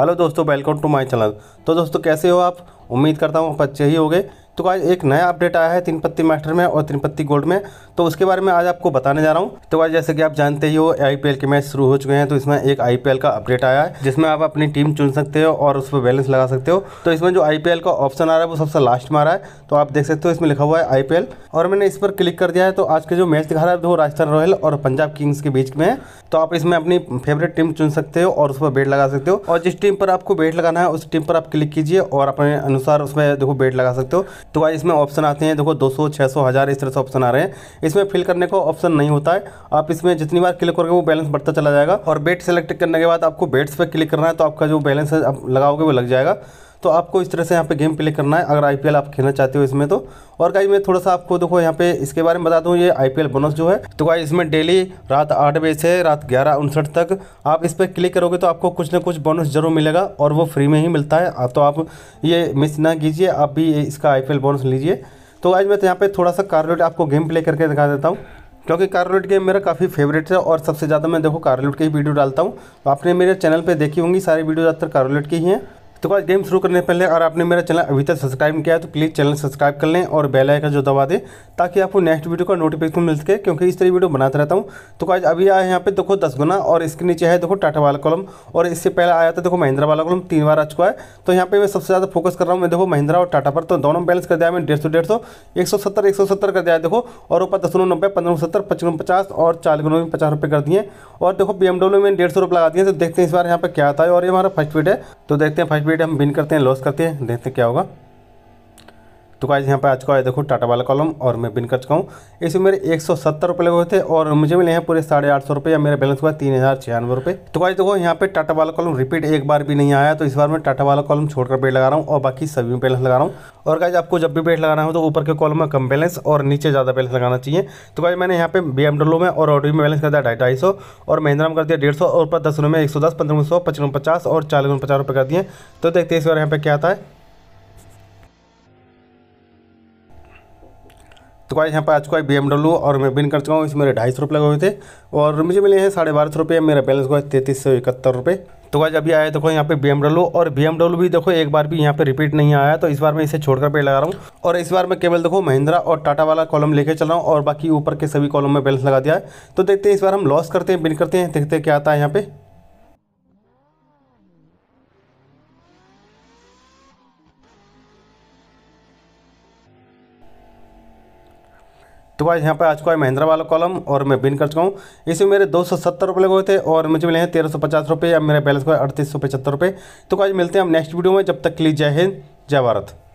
hello दोस्तों welcome to my channel तो दोस्तों कैसे हो आप उम्मीद करता हूँ बच्चे ही हो गए तो आज एक नया अपडेट आया है तीन पत्ती मास्टर में और तीन पत्ती गोल्ड में तो उसके बारे में आज आपको बताने जा रहा हूँ तो आज जैसे कि आप जानते ही हो आईपीएल के मैच शुरू हो चुके हैं तो इसमें एक आईपीएल का अपडेट आया है जिसमें आप अपनी टीम चुन सकते हो और उस पर बैलेंस लगा सकते हो तो इसमें जो आई का ऑप्शन आ रहा है वो सबसे लास्ट में आ रहा है तो आप देख सकते हो इसमें लिखा हुआ है आई और मैंने इस पर क्लिक कर दिया है तो आज के जो मैच दिखा रहा है वो राजस्थान रॉयल और पंजाब किंग्स के बीच में है तो आप इसमें अपनी फेवरेट टीम चुन सकते हो और उस पर बेट लगा सकते हो और जिस टीम पर आपको बेट लगाना है उस टीम पर आप क्लिक कीजिए और अपने अनुसार उसमें देखो बेट लगा सकते हो तो भाई इसमें ऑप्शन आते हैं देखो 200 600 हज़ार इस तरह से ऑप्शन आ रहे हैं इसमें फिल करने को ऑप्शन नहीं होता है आप इसमें जितनी बार क्लिक करोगे वो बैलेंस बढ़ता चला जाएगा और बेट सेलेक्ट करने के बाद आपको बेट्स पर क्लिक करना है तो आपका जो बैलेंस लगाओगे वो लग जाएगा तो आपको इस तरह से यहाँ पे गेम प्ले करना है अगर आईपीएल आप खेलना चाहते हो इसमें तो और गाई मैं थोड़ा सा आपको देखो यहाँ पे इसके बारे में बता दूँ ये आईपीएल बोनस जो है तो गाई इसमें डेली रात आठ बजे से रात ग्यारह उनसठ तक आप इस पर क्लिक करोगे तो आपको कुछ ना कुछ बोनस जरूर मिलेगा और वो फ्री में ही मिलता है तो आप ये मिस ना कीजिए आप भी इसका आई बोनस लीजिए तो आज मैं तो यहाँ पे थोड़ा सा कार्लोट आपको गेम प्ले करके दिखा देता हूँ क्योंकि कार्लोट गेम मेरा काफ़ी फेवरेट है और सबसे ज़्यादा मैं देखो कार्लोट की ही वीडियो डालता हूँ तो आपने मेरे चैनल पे देखी होंगी सारी वीडियो ज़्यादातर कार्लोट की ही हैं तो आज गेम शुरू करने पहले अगर आपने मेरा चैनल अभी तक सब्सक्राइब नहीं किया है तो प्लीज़ चैनल सब्सक्राइब कर लें और बेल आइकन जो दबा दें ताकि आपको नेक्स्ट वीडियो का नोटिफिकेशन मिल सके क्योंकि इस तरह वीडियो बनाता रहता हूँ तो आज अभी आया यहाँ पे देखो दस गुना और इसके नीचे है देखो टाटा वाला कॉलम और इससे पहले आया था देखो महिंद्रा वाला कॉलम तीन बार आ चुका है तो यहाँ पर मैं सबसे ज़्यादा फोकस कर रहा हूँ मैं देखो महिंद्रा और टाटा पर तो दोनों बैलेंस कर दिया मैंने डेढ़ सौ डेढ़ सौ एक सौ सत्तर एक सौ सत्तर कर दिया देखो और ऊपर दस नब्बे पंद्रह सत्तर पचपन पचास और चालीस में पचास रुपये कर दिए और देखो बी में डेढ़ सौ रुपये लगा दिए तो देखते हैं इस बार यहाँ पर क्या आता है और ये हमारा फर्स्ट फीट है तो देखते हैं फर्स्ट बेट हम विन करते हैं लॉस करते हैं देखते हैं क्या होगा तो गाइज यहाँ पे आ चुका है देखो टाटा वाला कॉलम और मैं बिन कर चुका हूँ इसमें मेरे एक सौ सत्तर रुपये लगे हुए थे और मुझे मिले हैं पूरे साढ़े आठ सौ रुपये या मेरा बैलेंस हुआ तीन हज़ार छियानवे रुपये तो गाइज देखो यहाँ पे टाटा वाला कॉलम रिपीट एक बार भी नहीं आया तो इस बार मैं टाटा वाला कॉलम छोड़कर बेट लगा रहा हूँ और बाकी सभी में बैलेंस लगा रहा हूँ और गाइज आपको जब भी बेट लगाना हो तो ऊपर के कॉलम में कम बैलेंस और नीचे ज़्यादा बैलेंस लगाना चाहिए तो गाइज मैंने यहाँ पे बी में और ऑडी में बैलेंस कर दिया ढाई ढाई सौ और महिंद्रा में कर दिया डेढ़ सौ और ऊपर दस में एक सौ दस पंद्रह सौ पचपन पचास और चालीस पचास रुपये कर दिए तो देखते हैं इस बार यहाँ पे क्या आता है तो गाइस यहाँ पर आ चुका है बी और मैं बिन कर चुका हूँ इसमें मेरे ढाई सौ रुपये लगे हुए थे और मुझे मिले हैं साढ़े बारह सौ रुपये मेरा बैलेंस हुआ है सौ इकहत्तर रुपये तो गाइस अभी आया देखो यहाँ पे बी और बी भी देखो एक बार भी यहाँ पे रिपीट नहीं आया तो इस बार मैं इसे छोड़कर पेड़ लगा रहा हूँ और इस बार मैं केवल देखो महिंद्रा और टाटा वाला कॉलम लेके चल रहा हूँ और बाकी ऊपर के सभी कॉलम में बैलेंस लगा दिया है तो देखते हैं इस बार हम लॉस करते हैं बिन करते हैं देखते हैं क्या आता है यहाँ पे तो भाई यहाँ पर आज को है महिंद्रा वाला कॉलम और मैं बिन कर चुका हूँ इसमें मेरे दो सौ सत्तर रुपये लगे हुए थे और मुझे मिले हैं तेरह सौ पचास रुपये अब मेरा बैलेंस हुआ है अड़तीस सौ पचहत्तर रुपये तो आज मिलते हैं हम नेक्स्ट वीडियो में जब तक के लिए जय हिंद जय भारत